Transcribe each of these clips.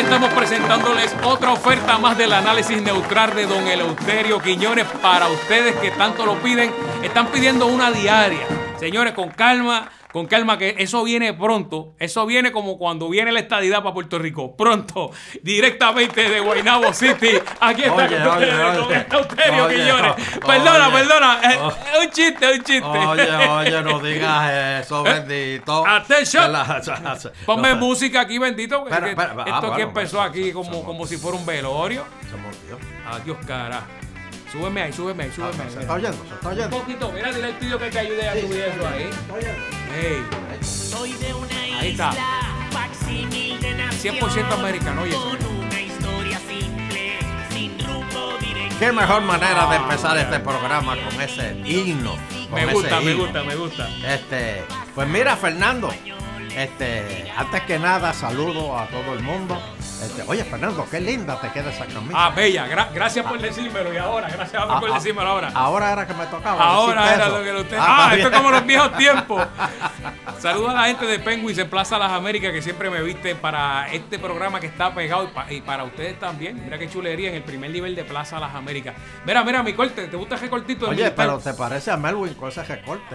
estamos presentándoles otra oferta más del análisis neutral de don Eleuterio Quiñones para ustedes que tanto lo piden. Están pidiendo una diaria. Señores, con calma, con calma que eso viene pronto. Eso viene como cuando viene la estadidad para Puerto Rico. Pronto, directamente de Guaynabo City. Aquí está oye, oye, perdona, perdona. Es eh, oh. un chiste, es un chiste. Oye, oye, no digas eso, bendito. Atención. Ponme música aquí, bendito. esto ah, que empezó pues, aquí como, como si fuera un velorio. Se Adiós, carajo! Súbeme ahí, súbeme ahí, súbeme ahí. Se está oyendo, está oyendo. Un poquito, mira, dile al tío que te ayude a subir eso ahí. Está Hey. Soy de una ahí está. 100% americano, oye. Qué mejor manera de ah, empezar este programa con ese himno. me gusta, me gusta, me gusta. Este, pues mira, Fernando, este, antes que nada, saludo a todo el mundo. Este, oye, Fernando, qué linda te queda esa camisa. Ah, bella, gracias ah. por decírmelo. Y ahora, gracias ah, por ah. decírmelo ahora. Ahora era que me tocaba. Ahora era lo que lo Ah, ah esto es como los viejos tiempos. Saludo a la gente de Penguins en Plaza Las Américas que siempre me viste para este programa que está pegado y, para ustedes también. Mira qué chulería en el primer nivel de Plaza Las Américas. Mira, mira, mi corte, ¿te gusta ese cortito? Oye, pero ¿te parece a Melwin con ese recorte?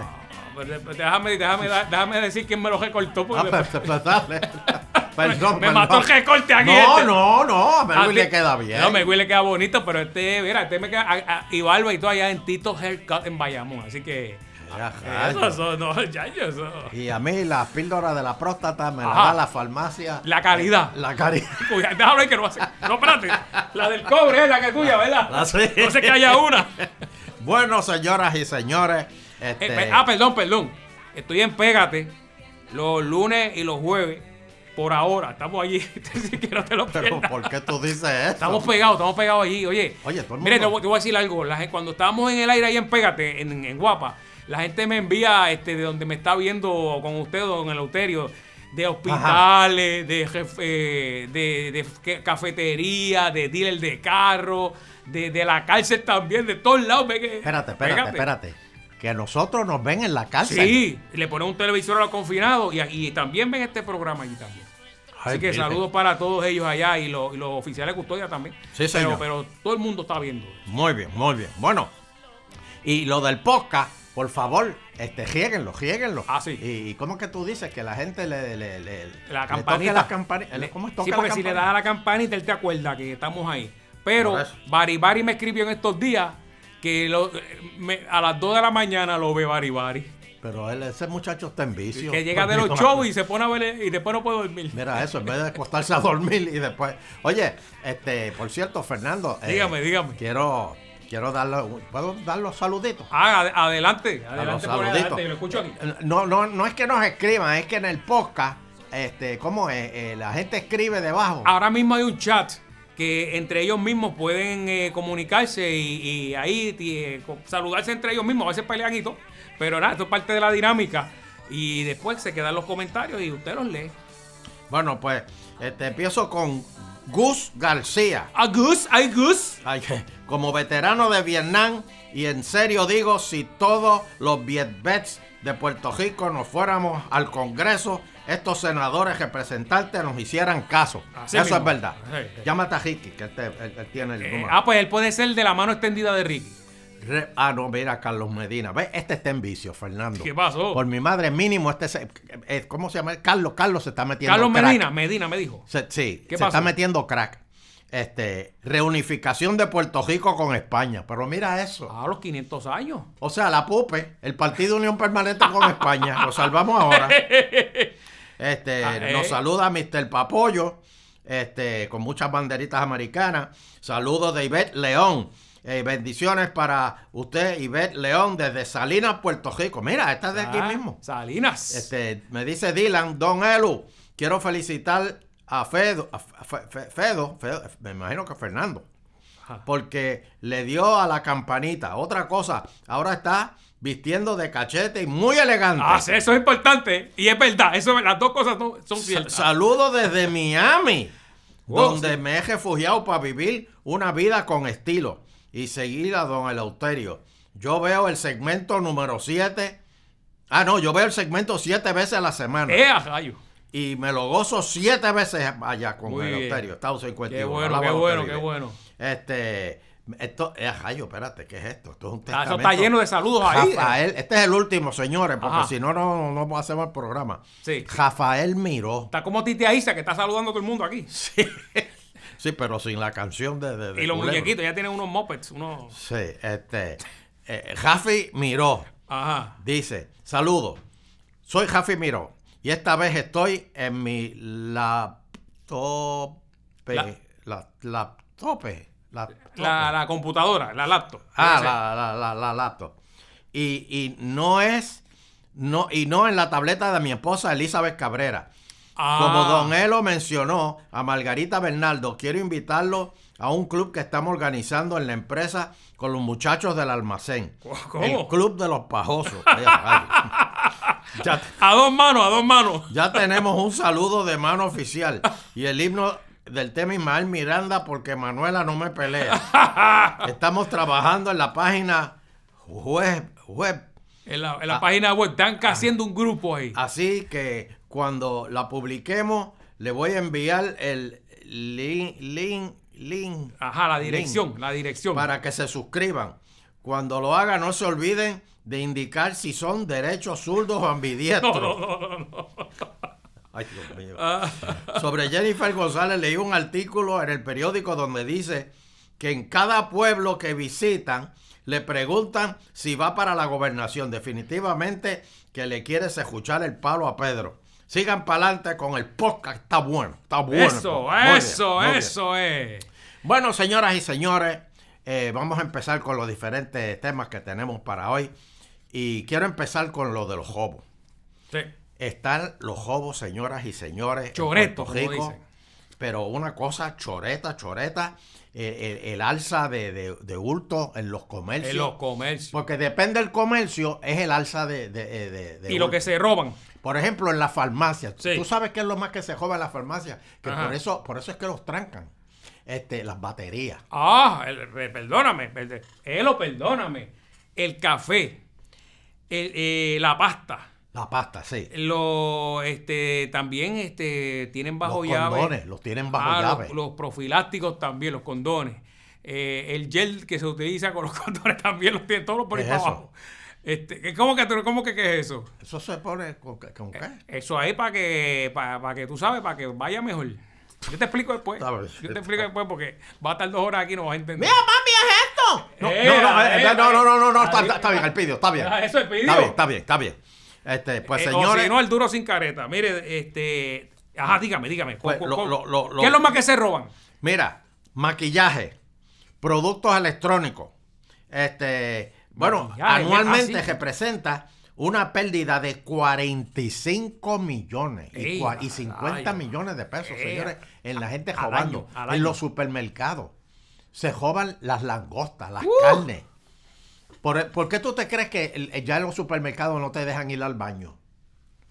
Pues, pues, pues, déjame, déjame, decir quién me lo recortó. Porque ah, después... Perdón, me mató el recorte aquí. No, este. no, no. A Mergui le queda bien. No, me le queda bonito, pero este, mira, este me queda. y barba y todo allá en Tito Haircut en Bayamón. Así que. Ah, eso, no, ya, Y a mí la píldora de la próstata me la da la farmacia. La calidad. La calidad. Déjame que no hace. No, espérate. La del cobre es la que es tuya, ¿verdad? La, ah, la sí. No una. bueno, señoras y señores. Este, eh, ah, perdón, perdón. Estoy en Pégate los lunes y los jueves. Por ahora, estamos allí. que te lo ¿por qué tú dices eso? Estamos pegados, estamos pegados allí. Oye, Oye te, voy a decir algo. cuando estábamos en el aire ahí en Pégate, en, Guapa, la gente me envía este, de donde me está viendo con usted, el Eleuterio de hospitales, de, eh, de, cafetería, de dealer de carro, de, la cárcel también, de todos lados. Espérate, espérate, espérate que nosotros nos ven en la cárcel. Sí, le ponen un televisor a los confinados y, también ven este programa allí también. Así que saludos para todos ellos allá y los, oficiales de custodia también. Sí, señor. Pero, todo el mundo está viendo. Muy bien, muy bien. Bueno, y lo del podcast, por favor, este, rieguenlo, Ah, sí. ¿Y, cómo que tú dices que la gente le. le, la campanita. sí, porque si le das a la campanita, él te acuerda que estamos ahí. Pero Bari Bari me escribió en estos días que a las 2 de la mañana lo ve Bari. Pero él, ese muchacho está en vicio. Que llega de los shows y se pone a verle y después no puede dormir. Mira eso, en vez de acostarse a dormir y después. Oye, este, por cierto, Fernando. Eh, dígame, dígame. Quiero, quiero darle, ¿puedo dar los saluditos? Ah, adelante, adelante. Los Adelante, lo escucho aquí. Eh, eh, no, no, no es que nos escriban, es que en el podcast, este, ¿cómo es? la gente escribe debajo. Ahora mismo hay un chat que entre ellos mismos pueden eh, comunicarse y, ahí eh, saludarse entre ellos mismos, a veces pelean y todo, pero nada, esto es parte de la dinámica y después se quedan los comentarios y usted los lee. Bueno, pues este, empiezo con Gus García. A Gus, ay Gus. como veterano de Vietnam y en serio digo, si todos los Vietbets de Puerto Rico nos fuéramos al Congreso, estos senadores representantes nos hicieran caso. Eso es verdad. Llámate a Ricky, que él, tiene el eh, número. ah, pues él puede ser de la mano extendida de Ricky. ah, no, mira, Carlos Medina. Ve, este está en vicio, Fernando. ¿Qué pasó? Por mi madre, mínimo, este. Se, eh, ¿Cómo se llama? Carlos, Carlos se está metiendo Carlos Medina, Medina me dijo. sí, ¿Qué se está metiendo crack. Este, reunificación de Puerto Rico con España. Pero mira eso. A ah, los 500 años. O sea, la PUPE, el Partido Unión Permanente con España. Lo salvamos ahora. Este, ah, nos eh. saluda Mr. Papoyo, este, con muchas banderitas americanas. Saludos de Ivette León. Eh, bendiciones para usted, Ivette León, desde Salinas, Puerto Rico. Mira, esta es de aquí ah, mismo. Salinas. Este, me dice Dylan, Don Elu, quiero felicitar a Fedo, Fedo, me imagino que Fernando, porque le dio a la campanita. Otra cosa, ahora está vistiendo de cachete y muy elegante. Ah, eso es importante y es verdad, las dos cosas son ciertas. Saludo desde Miami, donde me he refugiado para vivir una vida con estilo y seguir a don Eleuterio. Yo veo el segmento número 7. Ah, no, yo veo el segmento 7 veces a la semana. Eh, y me lo gozo siete veces allá con Muy el cincuenta Estado 51. Qué bueno, qué bueno, qué bueno. Este, esto, eh, rayo, espérate, ¿qué es esto? Esto es un testamento. Ah, eso está lleno de saludos ahí. Rafael, este es el último, señores, porque si no, no, no hacemos el programa. Sí. Rafael Miró. Está como Titi Aiza, que está saludando a todo el mundo aquí. Sí. Sí, pero sin la canción de. de, y los muñequitos, ya tienen unos mopeds, unos. Sí, este. Eh, Jafi Miró. Ajá. Dice: Saludos. Soy Jafi Miró y esta vez estoy en mi laptop. La, la, laptop. La, computadora, la laptop. Ah, la, laptop. Y, no es. No, y no en la tableta de mi esposa Elizabeth Cabrera. Como ah. Don Elo mencionó a Margarita Bernardo, quiero invitarlo a un club que estamos organizando en la empresa con los muchachos del almacén. El Club de los Pajosos. a dos manos, a dos manos. Ya tenemos un saludo de mano oficial y el himno del tema Ismael Miranda porque Manuela no me pelea. Estamos trabajando en la página web. web. En la, ah. página web están haciendo un grupo ahí. Así que cuando la publiquemos le voy a enviar el link, link, Ajá, la dirección, la dirección. Para que se suscriban. Cuando lo haga no se olviden de indicar si son derechos zurdos o ambidiestros. No, no, no, Ay, ah. Sobre Jennifer González leí un artículo en el periódico donde dice que en cada pueblo que visitan le preguntan si va para la gobernación. Definitivamente que le quieres escuchar el palo a Pedro. Sigan para adelante con el podcast. Está bueno, está bueno. Eso, eso, eso es. Bueno, señoras y señores, eh, vamos a empezar con los diferentes temas que tenemos para hoy. Y quiero empezar con lo de los hobos. Sí. Están los hobos, señoras y señores. Choretos, ricos. Pero una cosa, choreta, choreta. Eh, el, alza de, de, hurto en los comercios. En los comercios. Porque depende del comercio, es el alza de. de y lo que se roban. Por ejemplo, en las farmacias. Sí. Tú sabes qué es lo más que se roba en la farmacia Que por eso, por eso es que los trancan. Este, las baterías. Ah, el, perdóname. Elo, perdóname. El café el, eh, la pasta. La pasta, sí. Los, este, también este, tienen bajo llave. Los condones, los tienen bajo ah, llave. Los, profilácticos también, los condones. Eh, el gel que se utiliza con los condones también los tienen todos los por ahí abajo. Este, ¿Cómo que, cómo que qué es eso? Eso se pone con, con qué? Eh, eso ahí para que, para, para que tú sabes, para que vaya mejor. Yo te explico después. Yo te explico después porque va a estar dos horas aquí y no vas a entender. Mira, mami, es eh, no. No, eh, eh, no, no, no, está, bien, el está bien. Ah, eso es Está bien, está bien, este, pues señores. no, el duro sin careta. Mire, este. Ajá, dígame, dígame. Pues, ¿Qué es lo más que se roban? Mira, maquillaje, productos electrónicos. Este. Bueno, ah, anualmente representa una pérdida de 45 millones y, 50 millones de pesos, señores, en la gente robando, en los supermercados se jodan las langostas, las ¡Uh! carnes. ¿Por, qué tú te crees que ya en los supermercados no te dejan ir al baño?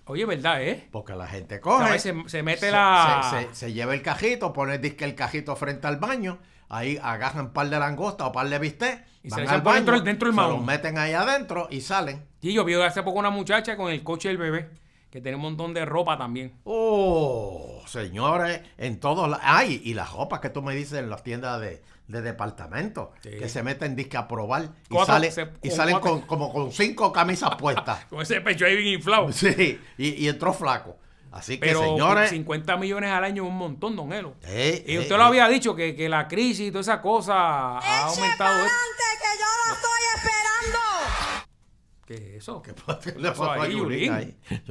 Oye, ¿verdad, eh? Porque la gente coge. se, se, mete la. Se, lleva el cajito, pone el el cajito frente al baño. Ahí agarran un par de langostas o par de bistec. Y van al baño, dentro, se los meten ahí adentro y salen. Y yo vi hace poco una muchacha con el coche del bebé. Que tiene un montón de ropa también. Oh, señores, en todos lados. Ay, y las ropas que tú me dices en las tiendas de, de departamento que se meten disque a probar y, salen y salen con, como con cinco camisas puestas. con ese pecho ahí bien inflado. Sí, y, y entró flaco. Así que, señores. 50 millones al año es un montón, don Elo. Eh, eh, y usted lo eh. había dicho, que, que, la crisis y toda esa cosa ha aumentado. que yo lo estoy esperando! ¿Qué es eso? ¿Qué pasó, Yo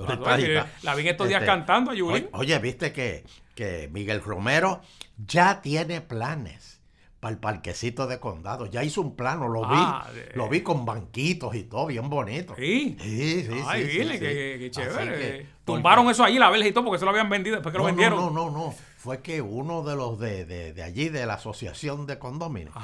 la, vi, la, vi en estos días este, cantando a Yulín. Oye, oye, viste que, que Miguel Romero ya tiene planes para el parquecito de condado. Ya hizo un plano, lo vi. Ah, lo vi con banquitos y todo, bien bonito. Sí. Sí, sí. Ay, sí, dile, sí, que, chévere. Tumbaron eso allí, la verja y todo, porque se lo habían vendido después que lo vendieron. No, no, no, no. Fue que uno de los de, de, allí, de la asociación de condominios,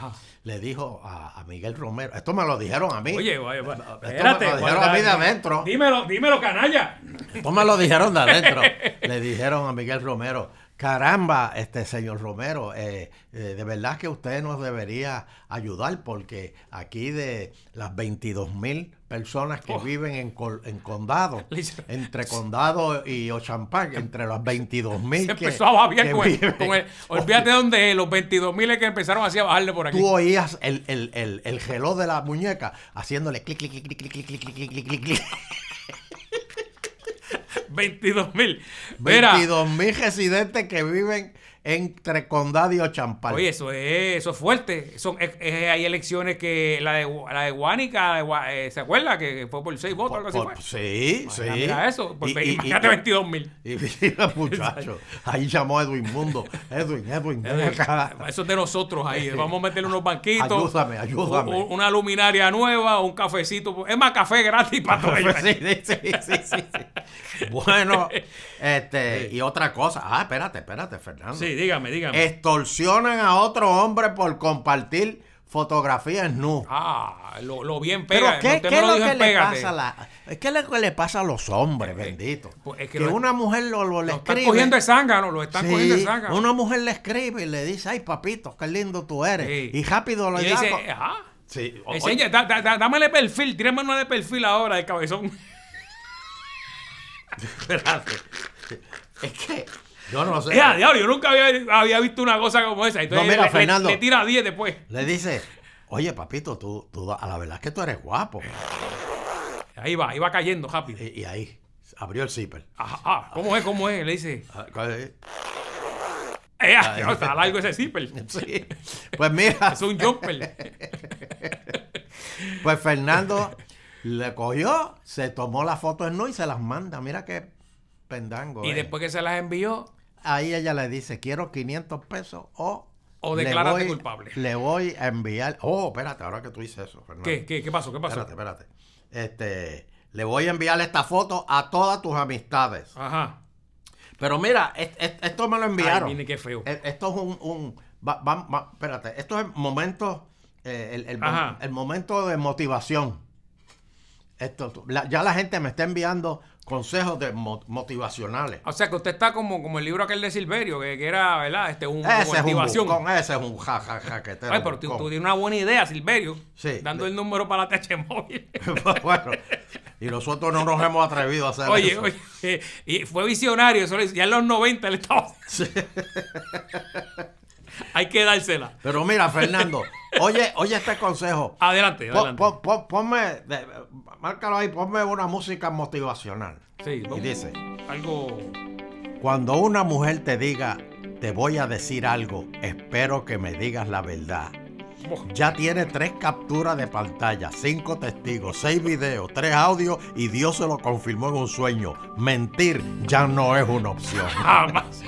le dijo a, a, Miguel Romero. Esto me lo dijeron a mí. Oye, vaya, espérate. me lo dijeron a mí de adentro. Dímelo, dímelo, canalla. Esto me lo dijeron de adentro. le dijeron a Miguel Romero Caramba, este señor Romero, eh, de verdad que usted nos debería ayudar porque aquí de las 22 mil personas que viven en, en condado, entre condado y Ochampán, entre las 22 mil que empezó a bajar bien con, viven, con el, olvídate dónde los 22 mil que empezaron así a bajarle por aquí. Tú oías el, el, el, el de la muñeca haciéndole clic, clic, clic, clic, clic, clic, clic, clic, clic, clic. 22 mil. 22 mil residentes que viven entre Condado y Ochampal. Oye, eso es, eso es fuerte. Son, hay elecciones que la de, la de Guánica, eh, ¿se acuerda? Que fue por seis votos, o algo así Sí, sí. Mira eso, por, imagínate y, 22 mil. Y, y muchachos, ahí llamó Edwin Mundo. Edwin, Edwin, Edwin Eso es de nosotros ahí. Vamos a meterle unos banquitos. Ayúdame, ayúdame. una luminaria nueva, un cafecito. Es más, café gratis para todos. Sí, sí, sí, sí, Bueno, este, y otra cosa. Ah, espérate, espérate, Fernando. Sí, dígame, dígame. Extorsionan a otro hombre por compartir fotografías nu. Ah, lo, bien pega. Pero ¿qué, es lo, que le pasa a es le pasa a los hombres, eh, bendito. Pues, es que, una mujer lo, le escribe. Están cogiendo de no, lo están cogiendo de zángano. Una mujer le escribe y le dice, ay papito, qué lindo tú eres. Y rápido lo y dice, ajá. Sí. Enseña, dámele perfil, tírame una de perfil ahora de cabezón. Espérate. Es que yo no lo sé. yo nunca había, visto una cosa como esa. no, mira, Fernando. Le, tira 10 después. Le dice, oye, papito, tú, a la verdad es que tú eres guapo. Ahí va, iba cayendo rápido. Y, ahí, abrió el zipper. Ah, ¿cómo es? ¿Cómo es? Le dice. Ah, eh, ah, está largo ese zipper. Sí. Pues mira. es un jumper. pues Fernando le cogió, se tomó las fotos en no y se las manda. Mira qué pendango. Y eh. después que se las envió, ahí ella le dice, quiero 500 pesos o... O declárate culpable. Le voy a enviar... Oh, espérate, ahora que tú dices eso, Fernando. ¿Qué, pasó? ¿Qué pasó? Espérate, espérate. Este, le voy a enviar esta foto a todas tus amistades. Ajá. Pero mira, esto me lo enviaron. qué feo. E, esto es un... espérate, esto es momento eh, el, el, momento de motivación. Esto, ya la gente me está enviando consejos de motivacionales. O sea que usted está como, como el libro aquel de Silverio, que, era, ¿verdad? Este un ese motivación. Es un ese es un jajaja ja, ja, que te Ay, pero tú, una buena idea, Silverio. Sí. Dando el número para la TH bueno. Y nosotros no nos hemos atrevido a hacer oye, eso. Oye, oye, eh, Y fue visionario, eso ya en los 90 le estaba. Hay que dársela. Pero mira, Fernando, oye, oye este consejo. Adelante, adelante. ponme, márcalo ahí, ponme una música motivacional. Sí, y dice: Algo. Cuando una mujer te diga, te voy a decir algo, espero que me digas la verdad. Ya tiene tres capturas de pantalla, cinco testigos, seis videos, tres audios y Dios se lo confirmó en un sueño. Mentir ya no es una opción. Jamás.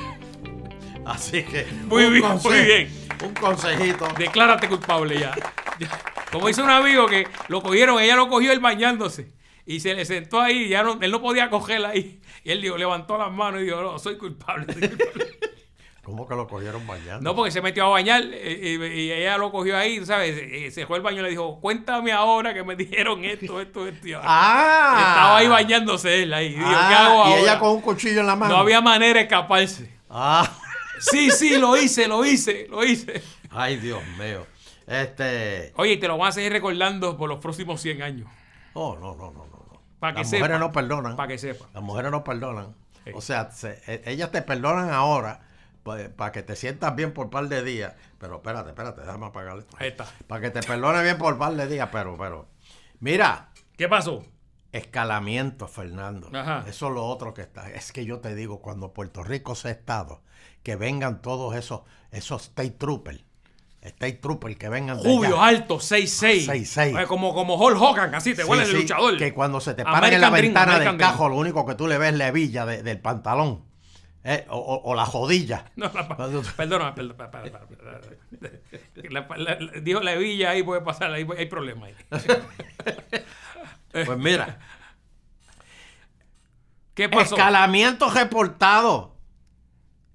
Así que. Muy bien, Un consejito. Declárate culpable ya. Como dice un amigo que lo cogieron, ella lo cogió él bañándose. Y se le sentó ahí, ya él no podía cogerla ahí. Y él dijo, levantó las manos y dijo, no, soy culpable. como ¿Cómo que lo cogieron bañando? No, porque se metió a bañar eh, y, ella lo cogió ahí, ¿sabes? Eh, eh, se fue al baño y le dijo, cuéntame ahora que me dijeron esto, esto, esto. ah, estaba ahí bañándose él ahí. Ah, y, ella con un cuchillo en la mano. No había manera de escaparse. Ah. Sí, sí, lo hice, lo hice, lo hice. Ay, Dios mío. Este... Oye, te lo van a seguir recordando por los próximos 100 años. Oh, no, no, no. no. Para que Las mujeres no perdonan. Para que sepa. Las mujeres no perdonan. O sea, e, ellas te perdonan ahora para que te sientas bien por un par de días. Pero espérate, espérate, déjame apagar esto. Ahí está. Para que te perdone bien por un par de días, pero, pero. Mira. ¿Qué pasó? Escalamiento, Fernando. Ajá. Eso es lo otro que está. Es que yo te digo, cuando Puerto Rico se ha estado, que vengan todos esos, esos state troopers. State troopers que vengan Rubio, seis alto, 6'6". seis Como, como Hulk Hogan, así te sí, el luchador. Que cuando se te paran en la ventana del cajo, lo único que tú le ves es la hebilla del pantalón. Eh, o, o, la jodilla. No, la, perdóname, perdón, dijo la hebilla, ahí puede pasar, ahí hay problema ahí. pues mira. ¿Qué pasó? Escalamiento reportado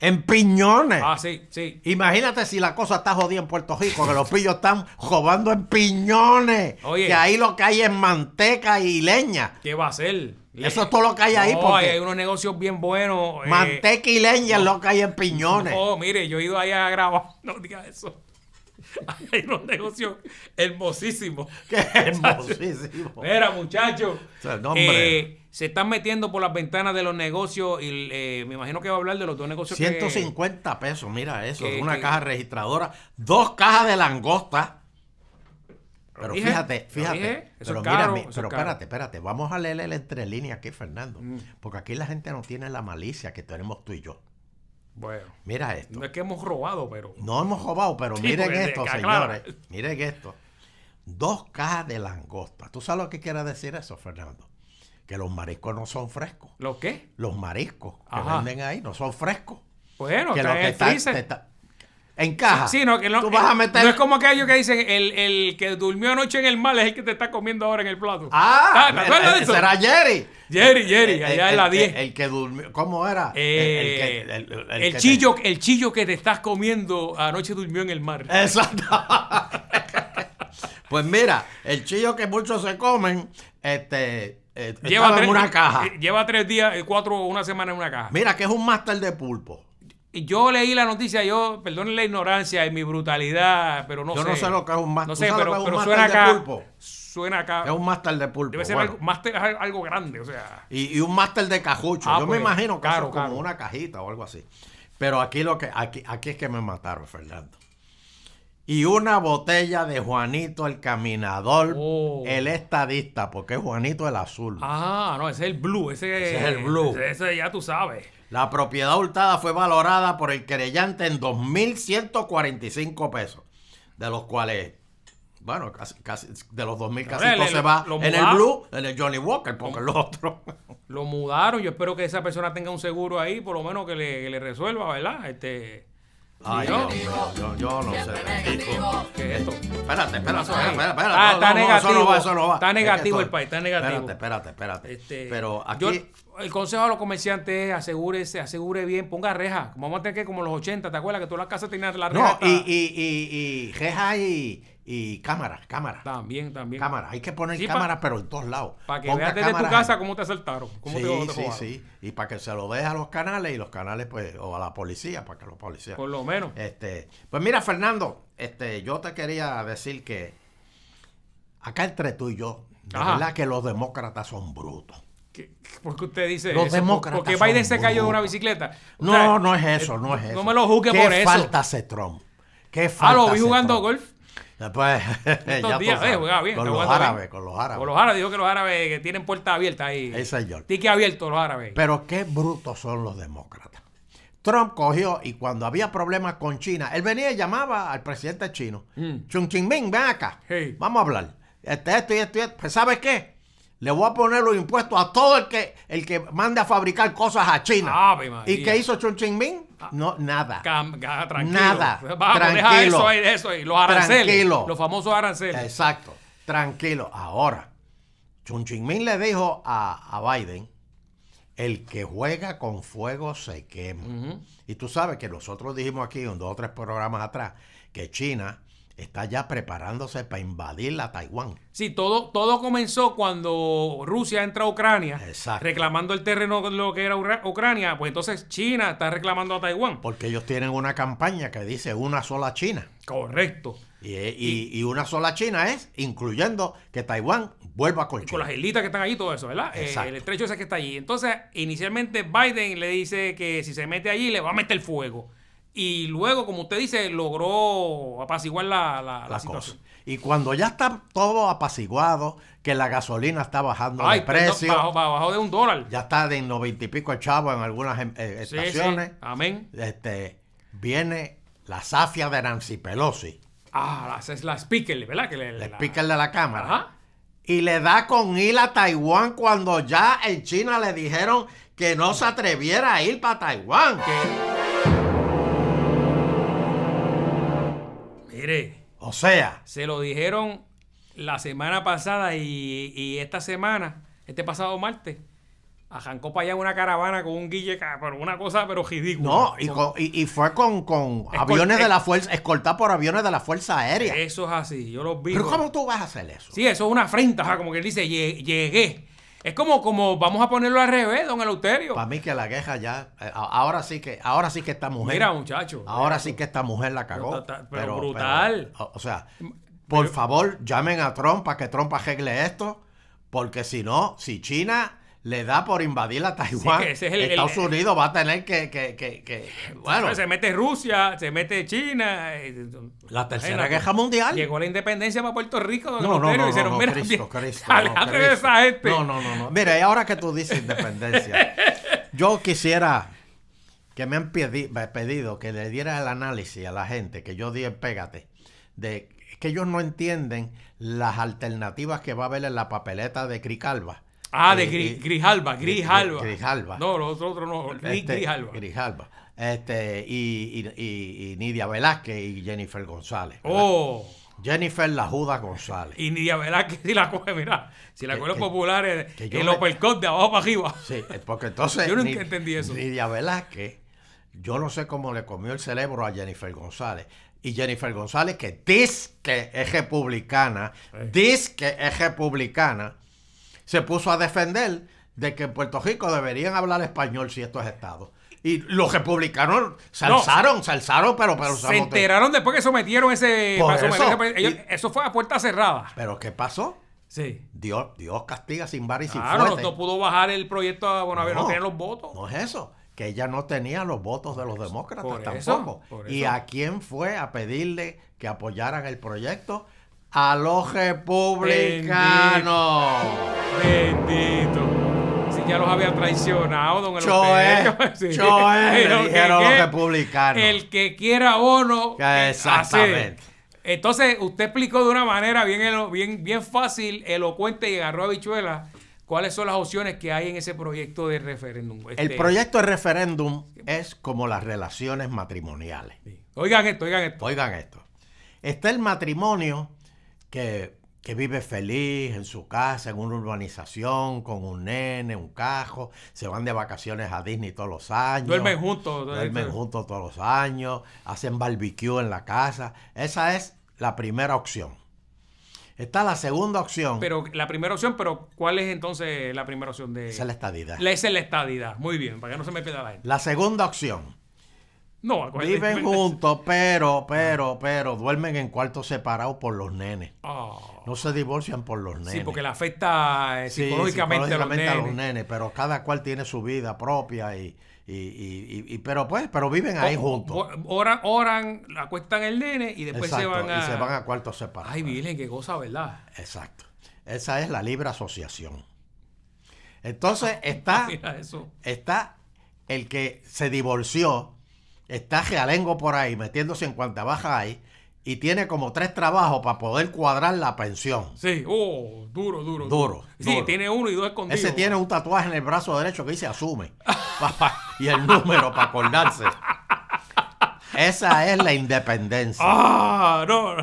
en piñones. Ah, sí, sí. Imagínate si la cosa está jodida en Puerto Rico, que los pillos están robando en piñones. Oye. Que ahí lo que hay es manteca y leña. ¿Qué va a ser? Eso es todo lo que hay ahí. Porque hay unos negocios bien buenos. Eh. Manteca y leña es lo que hay en piñones. Oh, mire, yo he ido ahí a grabar. No diga eso. Hay unos negocios hermosísimos. Qué hermosísimo. Mira, muchachos. nombre eh, se están metiendo por las ventanas de los negocios y eh, me imagino que va a hablar de los dos negocios. 150 pesos, mira eso, una caja registradora, dos cajas de langosta. Pero fíjate, fíjate. pero, pero espérate, espérate, vamos a leer el entre líneas aquí, Fernando, mm. porque aquí la gente no tiene la malicia que tenemos tú y yo. Bueno. Mira esto. No es que hemos robado, pero. No hemos robado, pero miren esto, señores. Miren esto. Dos cajas de langosta. ¿Tú sabes lo que quiere decir eso, Fernando? que los mariscos no son frescos. ¿Los qué? Los mariscos que venden ahí no son frescos. Bueno, que, lo que está, en caja. Sí, no, que no, tú vas a eh, meter... no es como aquellos que dicen el, el, que durmió anoche en el mar es el que te está comiendo ahora en el plato. Ah, ah ¿te acuerdas de eso? Será Jerry. Jerry, Jerry, allá en la 10. El, que durmió, ¿cómo era? el, eh, chillo, el chillo que te estás comiendo anoche durmió en el mar. Exacto. Pues mira, el chillo que muchos se comen este, eh, lleva tres, en una eh, caja. Eh, lleva tres días, cuatro una semana en una caja. Mira, que es un máster de pulpo. Yo leí la noticia, yo, perdonen la ignorancia y mi brutalidad, pero no sé. Yo no sé lo que es un máster. No sé, pero, suena acá. Pulpo? Suena acá. Es un máster de pulpo. Debe ser algo, grande, o sea. Y, un máster de cajucho. Ah, yo me pues, imagino que claro, como una cajita o algo así. Pero aquí lo que aquí, aquí es que me mataron, Fernando y una botella de Juanito el Caminador, oh. el estadista, porque es Juanito el azul. Ah, no, ese es el blue, ese, es el blue. Ese, ya tú sabes. La propiedad hurtada fue valorada por el querellante en 2.145 pesos, de los cuales, bueno, casi, de los 2.000 casi todo se va en el blue, en el Johnny Walker, porque lo, otro. Lo mudaron, yo espero que esa persona tenga un seguro ahí, por lo menos que le, que le resuelva, ¿verdad? Este yo, yo, no sé. ¿Qué es esto? Espérate, espérate, ah, espérate, está negativo. Está negativo el país, está negativo. Espérate, espérate, espérate. Este, Pero aquí... el consejo de los comerciantes es asegúrese, asegure bien, ponga reja. Vamos a tener que como los 80, ¿te acuerdas? Que todas las casas tenían la reja. No, y, y, y, y reja y y cámaras, cámaras. También, también. Cámaras. Hay que poner cámara, cámaras, pero en todos lados. Para que veas desde tu casa cómo te asaltaron. sí, sí, sí. Y para que se lo veas a los canales y los canales, pues, o a la policía, para que los policías. Por lo menos. Este, pues mira, Fernando, este, yo te quería decir que acá entre tú y yo, la verdad que los demócratas son brutos. ¿Por qué usted dice los Demócratas ¿Por qué Biden se cayó de una bicicleta? no, no es eso, eh, no es eso. No me lo juzgue por eso. eso. falta hace Trump? ¿Qué falta Ah, lo vi jugando golf. Después, eh, con, los árabes, con los árabes. Con los árabes, digo que los árabes que tienen puertas abiertas ahí. el señor. Tique abierto los árabes. Pero qué brutos son los demócratas. Trump cogió y cuando había problemas con China, él venía y llamaba al presidente chino. Mm. Chung Ching-ming, ven acá. Vamos a hablar. Este, esto y esto Pues, ¿sabes qué? Le voy a poner los impuestos a todo el que el que mande a fabricar cosas a China. Ah, ¿Y qué hizo Chun Ching-ming? Ah. No, nada. tranquilo. Nada. Vamos, tranquilo. eso ahí, eso ahí. Los aranceles. Los famosos aranceles. Exacto. Tranquilo. Ahora, Chun Ching-ming le dijo a, Biden, el que juega con fuego se quema. Y tú sabes que nosotros dijimos aquí, en dos o tres programas atrás, que China está ya preparándose para invadir la Taiwán. Sí, todo, todo comenzó cuando Rusia entra a Ucrania, reclamando el terreno de lo que era Ucrania, pues entonces China está reclamando a Taiwán. Porque ellos tienen una campaña que dice una sola China. Correcto. Y, eh, una sola China es, incluyendo que Taiwán vuelva con China. Con las islitas que están allí, todo eso, ¿verdad? Eh, el estrecho ese que está allí. Entonces, inicialmente Biden le dice que si se mete allí le va a meter fuego y luego, como usted dice, logró apaciguar la, cosas Y cuando ya está todo apaciguado, que la gasolina está bajando de precio. bajó, de un dólar. Ya está de noventa y pico chavo en algunas em, eh, estaciones. Sí, Amén. Este, viene la zafia de Nancy Pelosi. Ah, es la speaker, ¿verdad? Que la, speaker de la Cámara. Y le da con ir a Taiwán cuando ya en China le dijeron que no se atreviera a ir para Taiwán. Que... O sea. Se lo dijeron la semana pasada y, y esta semana, este pasado martes, arrancó para allá una caravana con un guille, por una cosa pero ridícula. No, y, fue con, con aviones de la fuerza, escoltado por aviones de la Fuerza Aérea. Eso es así, yo lo vi. Pero pues. ¿cómo tú vas a hacer eso? Sí, eso es una afrenta, como que él dice, llegué. Es como, como vamos a ponerlo al revés, don Eleuterio. Para mí que la queja ya, eh, ahora sí que, ahora sí que esta mujer. Mira, muchacho. Ahora sí que esta mujer la cagó. Pero, brutal. o sea, mm, por favor, llamen a Trump para que Trump arregle esto. Porque si no, si China le da por invadir a Taiwán. Estados Unidos va a tener que, bueno. Se mete Rusia, se mete China. Eh, la tercera guerra mundial. Llegó la independencia para Puerto Rico. no, no, no, Cristo, Cristo, no, No, no, no, Mira, ahora que tú dices independencia, yo quisiera que me han pedido que le diera el análisis a la gente que yo di el Pégate de que ellos no entienden las alternativas que va a haber en la papeleta de Cricalba Ah, de eh, Gris, eh, Grijalba, Grijalba. Grijalba. No, los otros no, este, Grijalba. Grijalba. Este, y, y, y, y, Nidia Velázquez y Jennifer González. Oh. Jennifer la Juda González. Y Nidia Velázquez si la coge, mira, si la coge los populares, que yo en los de abajo para arriba. Sí, eh, porque entonces. yo nunca entendí eso. Nidia Velázquez, yo no sé cómo le comió el cerebro a Jennifer González. Y Jennifer González, que dice que es republicana, dice que es republicana se puso a defender de que en Puerto Rico deberían hablar español si esto es Estado. Y los republicanos se alzaron, se alzaron, pero, pero se enteraron después que sometieron ese. Eso, fue a puerta cerrada. ¿Pero qué pasó? Sí. Dios, Dios castiga sin bar y sin claro, no pudo bajar el proyecto a buenaventura no, no los votos. No es eso, que ella no tenía los votos de los demócratas tampoco. ¿Y a quién fue a pedirle que apoyaran el proyecto? a los republicanos. Bendito. Si ya los había traicionado, don Choe, El que quiera o no. Eh, exactamente. Entonces, usted explicó de una manera bien, bien, bien fácil, elocuente y agarró a Bichuela. ¿Cuáles son las opciones que hay en ese proyecto de referéndum? el este, proyecto de referéndum es como las relaciones matrimoniales. Oigan esto, oigan esto. Oigan esto. Está el matrimonio que, vive feliz en su casa, en una urbanización, con un nene, un cajo, se van de vacaciones a Disney todos los años. Duermen juntos. Duermen juntos todos los años, hacen barbecue en la casa. Esa es la primera opción. Está la segunda opción. Pero la primera opción, pero ¿cuál es entonces la primera opción de...? la estadidad. la estadidad. Muy bien, para que no se me pierda la La segunda opción Viven juntos, pero, pero, pero duermen en cuartos separados por los nenes. Ah. No se divorcian por los nenes. Sí, porque le afecta eh, psicológicamente, sí, a, los nenes. Pero cada cual tiene su vida propia y, pero pues, pero viven ahí juntos. Oran, oran, acuestan el nene y después se van a. se van a cuartos separados. Ay, Virgen, qué cosa, ¿verdad? Exacto. Esa es la libre asociación. Entonces está, Mira eso. está el que se divorció está realengo por ahí, metiéndose en cuanta baja hay, y tiene como tres trabajos para poder cuadrar la pensión. Sí, oh, duro, duro. Duro. Sí, tiene uno y dos escondidos. Ese tiene un tatuaje en el brazo derecho que dice asume. y el número para acordarse. Esa es la independencia. Ah, no.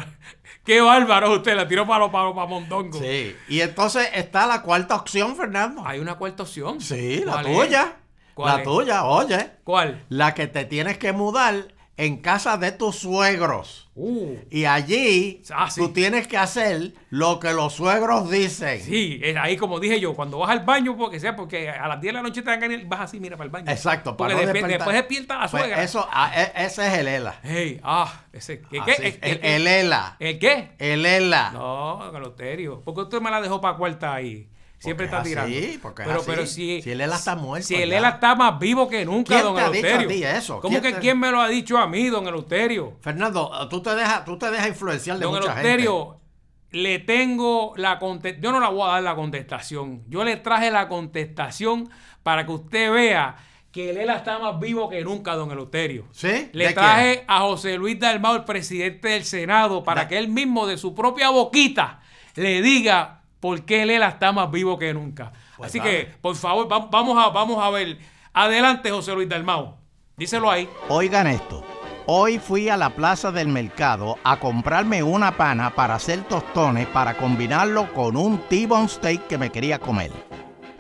Qué bárbaro usted, la tiró para, para, para Mondongo. Sí, y entonces está la cuarta opción, Fernando. Hay una cuarta opción. Sí, la tuya la tuya, oye. ¿Cuál? La que te tienes que mudar en casa de tus suegros. Uh. Y allí ah, tú tienes que hacer lo que los suegros dicen. Sí, ahí como dije yo, cuando vas al baño, porque sea porque a las 10 de la noche te dan ganas, vas así, mira para el baño. Exacto, para porque no después despierta la pues suegra. eso, ah, e, ese es el ELA. Hey, ah, ese, ¿qué, qué, el, el, ELA. ¿El qué? El ELA. No, Galoterio. ¿Por qué usted me la dejó para cuarta ahí? Siempre está tirando. porque pero, es pero si, el ELA está muerto. Si el ELA está más vivo que nunca, don te eso? ¿Cómo que quién me lo ha dicho a mí, don Eluterio? Fernando, tú te dejas, tú influenciar de don gente. Don gente. le tengo la contestación. Yo no la voy a dar la contestación. Yo le traje la contestación para que usted vea que el ELA está más vivo que nunca, don Eluterio. ¿Sí? Le traje a José Luis Dalmao, el presidente del Senado, para que él mismo de su propia boquita le diga porque Lela está más vivo que nunca. Pues Así que, por favor, vamos, a, vamos a ver. Adelante, José Luis Delmao. Díselo ahí. Oigan esto. Hoy fui a la plaza del mercado a comprarme una pana para hacer tostones para combinarlo con un T-bone steak que me quería comer.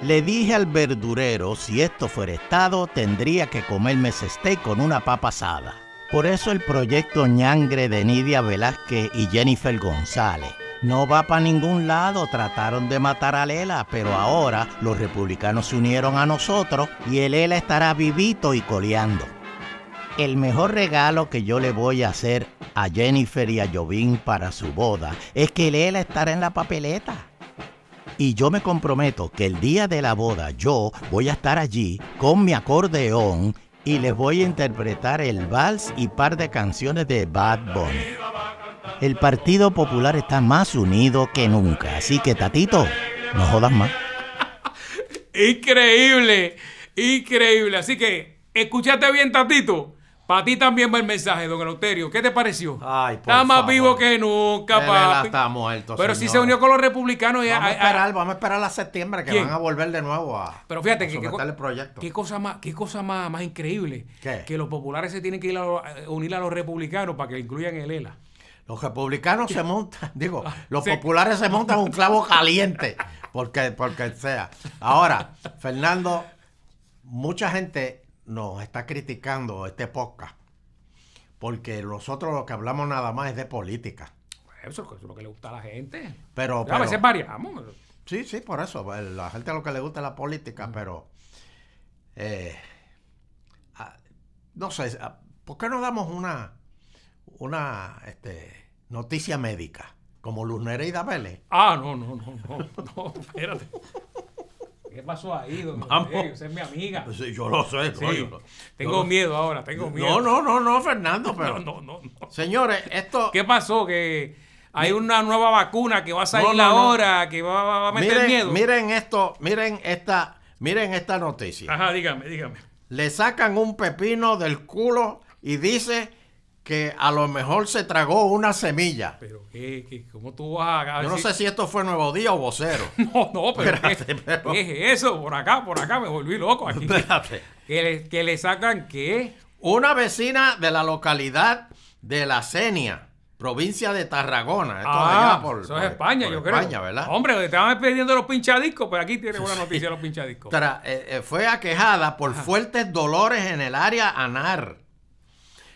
Le dije al verdurero, si esto fuera estado, tendría que comerme ese steak con una papa asada. Por eso el proyecto ñangre de Nidia Velázquez y Jennifer González no va para ningún lado, trataron de matar a Lela, pero ahora los republicanos se unieron a nosotros y Lela estará vivito y coleando. El mejor regalo que yo le voy a hacer a Jennifer y a Jovín para su boda es que Lela estará en la papeleta. Y yo me comprometo que el día de la boda yo voy a estar allí con mi acordeón y les voy a interpretar el vals y par de canciones de Bad Bunny el Partido Popular está más unido que nunca. Así que, Tatito, no jodas más. Increíble, increíble. Así que, escúchate bien, Tatito. Para ti también va el mensaje, don Eleuterio. ¿Qué te pareció? Ay, está más vivo que nunca, papi. Está muerto, Pero si se unió con los republicanos. vamos a, esperar, a... vamos a esperar a septiembre que van a volver de nuevo a. Pero fíjate que, el proyecto. qué cosa más, qué cosa más, más increíble. Que los populares se tienen que unir a los republicanos para que incluyan el ELA. Los republicanos se montan, digo, ah, los populares se montan un clavo caliente, porque, porque sea. Ahora, Fernando, mucha gente nos está criticando este podcast, porque nosotros lo que hablamos nada más es de política. Eso, es lo que le gusta a la gente. Pero, a veces variamos. Sí, sí, por eso. La gente lo que le gusta es la política, mm. pero... Eh, no sé, ¿por qué no damos una una este, noticia médica, como Luz Nereida Vélez. Ah, no, no, no, no, espérate. ¿Qué pasó ahí, don Vamos. usted es mi amiga. Pues yo lo sé, Tengo miedo ahora, tengo miedo. No, no, no, no, Fernando, pero. No, no, no, Señores, esto. ¿Qué pasó? Que hay una nueva vacuna que va a salir ahora, que va, a meter miedo. Miren esto, miren esta, miren esta noticia. Ajá, dígame, dígame. Le sacan un pepino del culo y dice que a lo mejor se tragó una semilla. Pero qué, qué cómo tú vas a... Yo no sé si esto fue Nuevo Día o Vocero. no, no, pero, es eso? Por acá, por acá, me volví loco aquí. Espérate. ¿Que le, sacan qué? Una vecina de la localidad de La Cenia, provincia de Tarragona. Esto ah, eso es España, yo creo. España, ¿verdad? Hombre, te van pidiendo los pinchadiscos, pero aquí tiene una noticia de los pinchadiscos. Eh, eh, fue aquejada por fuertes dolores en el área anar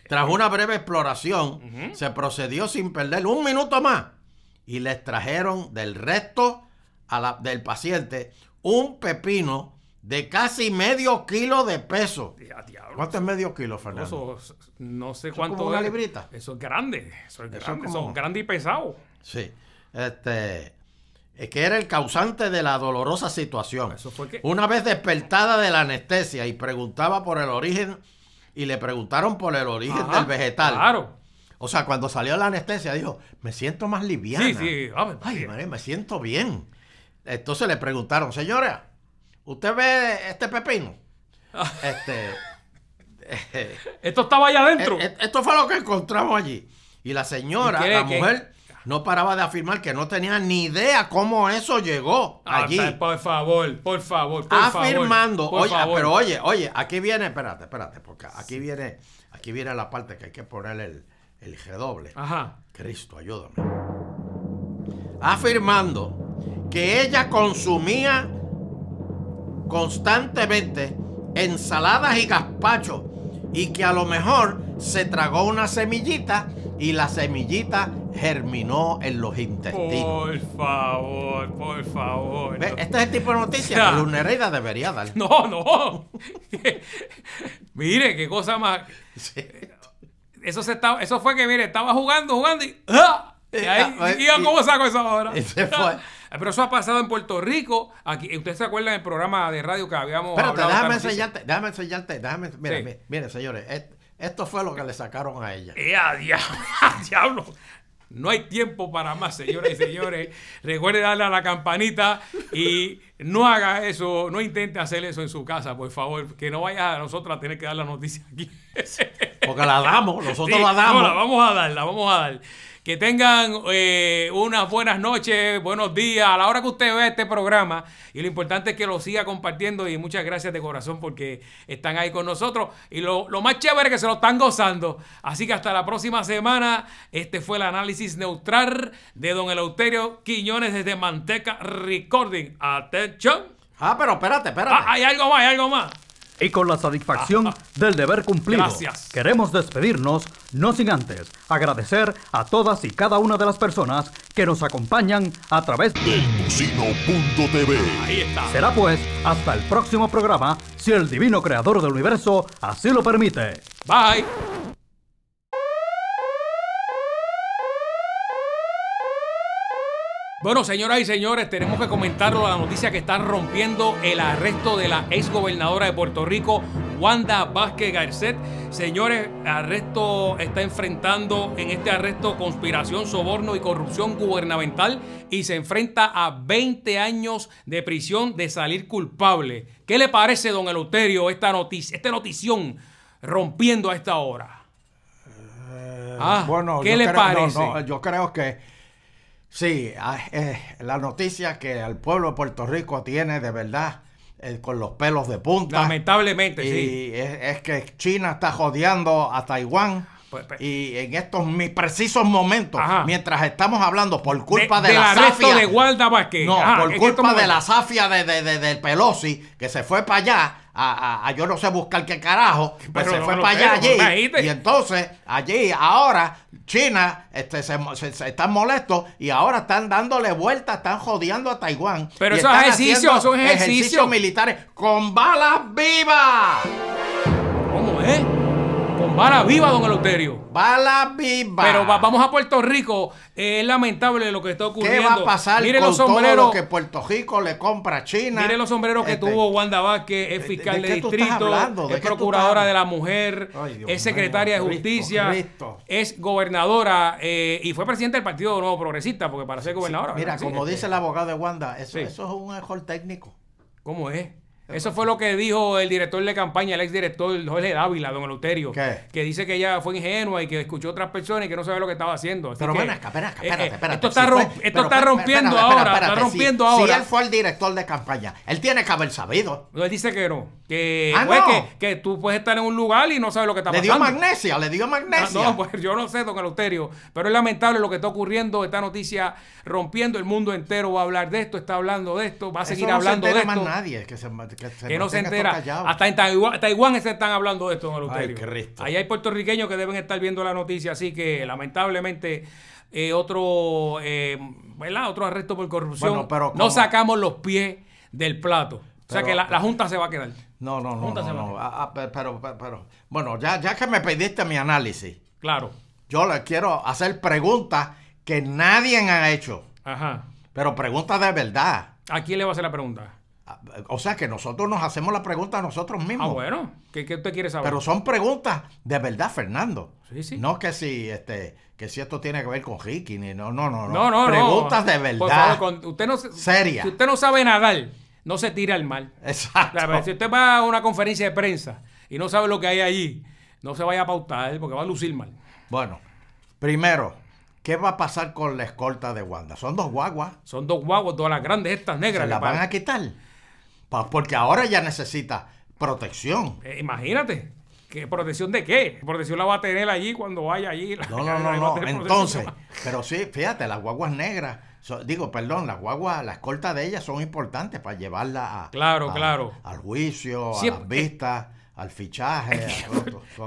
tras una breve exploración, se procedió sin perder un minuto más y les trajeron del resto a del paciente un pepino de casi medio kilo de peso. ¿Cuánto es medio kilo, Fernando? Eso, no sé cuánto. Es librita. Eso es grande. Eso es grande. Eso es grande y pesado. Sí. Este. Es que era el causante de la dolorosa situación. Eso Una vez despertada de la anestesia y preguntaba por el origen y le preguntaron por el origen del vegetal. Claro. O sea, cuando salió la anestesia dijo, me siento más liviana. Sí, sí, Ay, madre, me siento bien. Entonces le preguntaron, señora, ¿usted ve este pepino? Ah. este, eh, esto estaba allá adentro. Eh, esto fue lo que encontramos allí. Y la señora, la mujer, no paraba de afirmar que no tenía ni idea cómo eso llegó ah, allí. por favor, por favor, Afirmando, favor, oye, pero oye, oye, aquí viene, espérate, espérate, porque aquí viene, aquí viene la parte que hay que poner el, el G doble. Ajá. Cristo, ayúdame. Afirmando que ella consumía constantemente ensaladas y gazpachos y que a lo mejor se tragó una semillita y la semillita germinó en los intestinos. Por favor, por favor. Este es el tipo de noticias que Luna que debería dar. No, no. mire, qué cosa más. Eso, se estaba, eso fue que, mire, estaba jugando, jugando y. Ah, ¡ah! ahí, eh, ah, pues, y, ¿cómo saco eso ahora? Y se fue. Ah, pero eso ha pasado en Puerto Rico. Aquí, eh, ¿Ustedes se acuerdan del programa de radio que habíamos Pero hablado? Déjame enseñarte, déjame señores, eh, esto fue lo que le sacaron a ella. ¡Eh, ah, ah, diablo! No hay tiempo para más, señoras y señores. Recuerde darle a la campanita y no haga eso, no intente hacer eso en su casa, por favor. Que no vaya a nosotros a tener que dar la noticia aquí. Porque la damos, nosotros la damos. No, la vamos a dar, la vamos a dar. Que tengan eh, unas buenas noches, buenos días, a la hora que usted ve este programa. Y lo importante es que lo siga compartiendo y muchas gracias de corazón porque están ahí con nosotros. Y lo, más chévere es que se lo están gozando. Así que hasta la próxima semana. Este fue el análisis neutral de don Eleuterio Quiñones desde Manteca Recording. Atención. Ah, pero espérate, espérate. Ah, hay algo más, hay algo más. Y con la satisfacción ah, ah. del deber cumplido, queremos despedirnos, no sin antes agradecer a todas y cada una de las personas que nos acompañan a través de tv. Será pues hasta el próximo programa, si el divino creador del universo así lo permite. Bye. Bueno, señoras y señores, tenemos que comentarlo la noticia que está rompiendo el arresto de la exgobernadora de Puerto Rico, Wanda Vázquez Garcet. Señores, arresto está enfrentando en este arresto conspiración, soborno y corrupción gubernamental y se enfrenta a 20 años de prisión de salir culpable. ¿Qué le parece, don Eluterio, esta noticia, esta notición rompiendo a esta hora? Eh, ah, bueno, le yo creo que Sí, ah, eh, la noticia que el pueblo de Puerto Rico tiene de verdad eh, con los pelos de punta. Lamentablemente, y sí. Es, que China está jodeando a Taiwán. Pues, pues. y en estos mis precisos momentos, mientras estamos hablando por culpa de, la safia de guarda No, por culpa de la safia de, de Pelosi, que se fue para allá, a, yo no sé buscar qué carajo, pero, se fue para allá allí. Y entonces, allí, ahora, China este, se, está y ahora están dándole vuelta están jodeando a Taiwán. Pero esos ejercicios, son ejercicios militares con balas vivas. Bala viva, don Eleuterio. Bala viva. Pero vamos a Puerto Rico. es lamentable lo que está ocurriendo. ¿Qué va a pasar Mire con los sombreros, que Puerto Rico le compra a China? Mire los sombreros que este, tuvo Wanda Vázquez, es fiscal de, distrito, es procuradora de la mujer, es secretaria de justicia, es gobernadora eh, y fue presidente del Partido Nuevo Progresista, porque para ser gobernadora. mira, como este. dice el abogado de Wanda, eso, eso es un error técnico. ¿Cómo es? Eso fue lo que dijo el director de campaña, el director Jorge Dávila, don Eleuterio, que dice que ella fue ingenua y que escuchó otras personas y que no sabía lo que estaba haciendo. pero espera espera, eh, espérate, eh, espérate. Esto está, rompiendo ahora, está rompiendo ahora. Si él fue el director de campaña, él tiene que haber sabido. No, él dice que no, que, ah, no. que, tú puedes estar en un lugar y no sabes lo que está pasando. Le dio magnesia, le dio ah, magnesia. No, pues yo no sé, don Eleuterio, pero es lamentable lo que está ocurriendo, esta noticia rompiendo, el mundo entero va a hablar de esto, está hablando de esto, va a seguir hablando de esto. más nadie que se que, no se entera. Hasta en Taiwán, se están hablando de esto en el hotel. Ahí hay puertorriqueños que deben estar viendo la noticia, así que lamentablemente eh, otro, eh, Otro arresto por corrupción. no sacamos los pies del plato. o sea que la, eh, Junta se va a quedar. No, no, no. pero, bueno, ya, ya que me pediste mi análisis. Claro. Yo le quiero hacer preguntas que nadie ha hecho. Ajá. Pero preguntas de verdad. ¿A quién le va a hacer la pregunta? Ah, o sea que nosotros nos hacemos la pregunta a nosotros ah, mismos. Ah, bueno, ¿qué, usted quiere saber? Pero son preguntas de verdad, Fernando. Sí, sí. No que si este que si esto tiene que ver con Ricky, ni no, no, no, no. no preguntas de verdad. usted no seria. Si usted no sabe nadar, no se tira al mal Exacto. si usted va a una conferencia de prensa y no sabe lo que hay allí, no se vaya a pautar porque va a lucir mal. Bueno, primero, ¿Qué va a pasar con la escolta de Wanda? Son dos guaguas. Son dos guaguas, todas las grandes, estas negras. ¿Se las van a quitar? porque ahora ya necesita protección. Eh, imagínate. ¿Qué protección de qué? Protección la va a tener allí cuando vaya allí. no, no, no, Entonces, pero sí, fíjate, las guaguas negras, digo, perdón, las guaguas, las cortas de ellas son importantes para llevarla al juicio, a las vistas. al fichaje.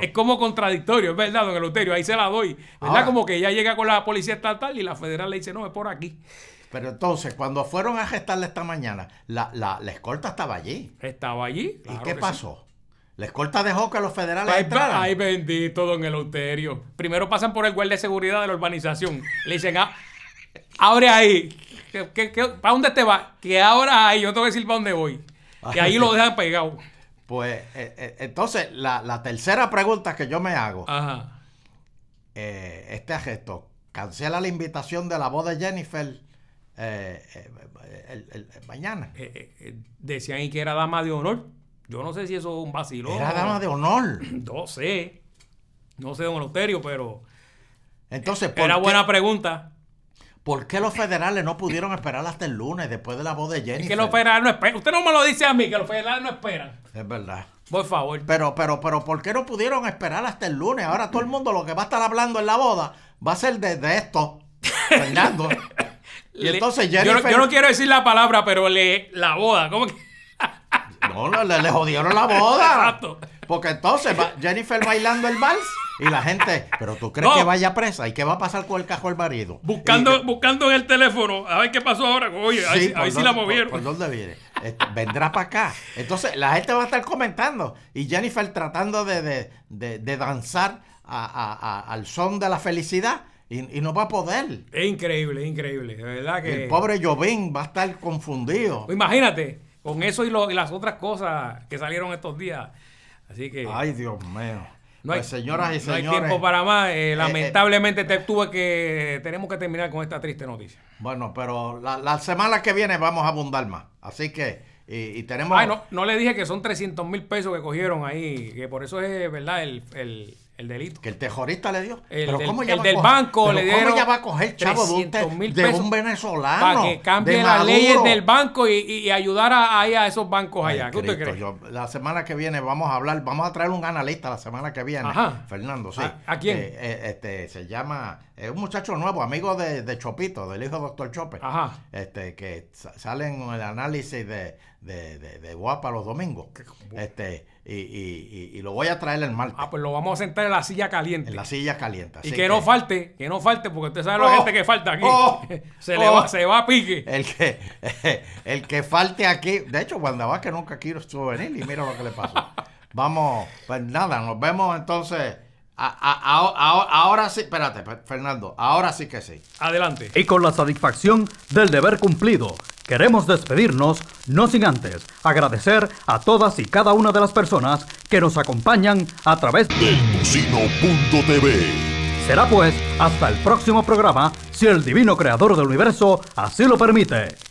Es, como contradictorio, es verdad, don eluterio ahí se la doy. ¿Verdad? como que ella llega con la policía estatal y la federal le dice, no, es por aquí. Pero entonces, cuando fueron a arrestarle esta mañana, la, escolta estaba allí. Estaba allí. ¿Y qué pasó? La escolta dejó que los federales ay, entraran. Ay, bendito, don Eleuterio. Primero pasan por el guardia de seguridad de la urbanización. Le dicen, ah, abre ahí. ¿Qué, para dónde te vas? Que ahora ahí, yo tengo que decir para dónde voy. Que ahí lo dejan pegado. Pues eh, eh, entonces, la, tercera pregunta que yo me hago. Eh, este gesto, cancela la invitación de la voz de Jennifer eh, eh, el, mañana. Eh, decían y que era dama de honor. Yo no sé si eso es un vacilón. Era dama de honor. No sé. No sé, don Loterio, pero. Entonces, Era buena pregunta. ¿Por qué los federales no pudieron esperar hasta el lunes después de la boda de Jenny? que los federales no esperan. Usted no me lo dice a mí, que los federales no esperan. Es verdad. Por favor. Pero, pero, pero, ¿por qué no pudieron esperar hasta el lunes? Ahora todo el mundo lo que va a estar hablando en la boda va a ser de, de esto, Fernando entonces yo, no quiero decir la palabra, pero la boda, ¿cómo que? no, no le, jodieron la boda. Porque entonces Jennifer bailando el vals y la gente, pero tú crees que vaya presa y qué va a pasar con el cajón marido. Buscando, buscando en el teléfono, a ver qué pasó ahora. Oye, sí, a, ver, si la movieron. ¿Por, dónde viene? Este, vendrá para acá. Entonces la gente va a estar comentando y Jennifer tratando de, danzar al son de la felicidad y, no va a poder. Es increíble, es increíble. verdad que. El pobre Jovín va a estar confundido. Pues imagínate, con eso y, y las otras cosas que salieron estos días. Así que. Ay, Dios mío. No pues, señoras y señores, no hay tiempo para más. Eh, eh, eh, lamentablemente te tuve que tenemos que terminar con esta triste noticia. Bueno, pero la, semana que viene vamos a abundar más. Así que y, tenemos. Ay, no, le dije que son 300 mil pesos que cogieron ahí, que por eso es verdad el el delito. Que el terrorista le dio. pero ¿cómo del, banco le ella va a coger chavo de, un venezolano? Para que cambie las leyes del banco y, y ayudar a, a, esos bancos allá. usted cree? la semana que viene vamos a hablar, vamos a traer un analista la semana que viene. Fernando, sí. ¿A, quién? Eh, eh, este, se llama. Es un muchacho nuevo, amigo de, de Chopito, del hijo de Doctor Chope. Este, que sale en el análisis de, de, de, de Guapa los domingos. Este y, y, y, lo voy a traer el martes. Ah, pues lo vamos a sentar en la silla caliente. En la silla caliente. y que, no falte, que no falte, porque usted sabe la oh, gente que falta aquí. Oh, se le va, oh. se va a pique. El que, el que falte aquí. De hecho, que nunca quiero venir y mira lo que le pasó. Vamos, pues nada, nos vemos entonces. a, ahora sí, espérate, Fernando, ahora sí que sí. Adelante. Y con la satisfacción del deber cumplido Queremos despedirnos, no sin antes agradecer a todas y cada una de las personas que nos acompañan a través de Tucino.tv. Será pues hasta el próximo programa, si el divino creador del universo así lo permite.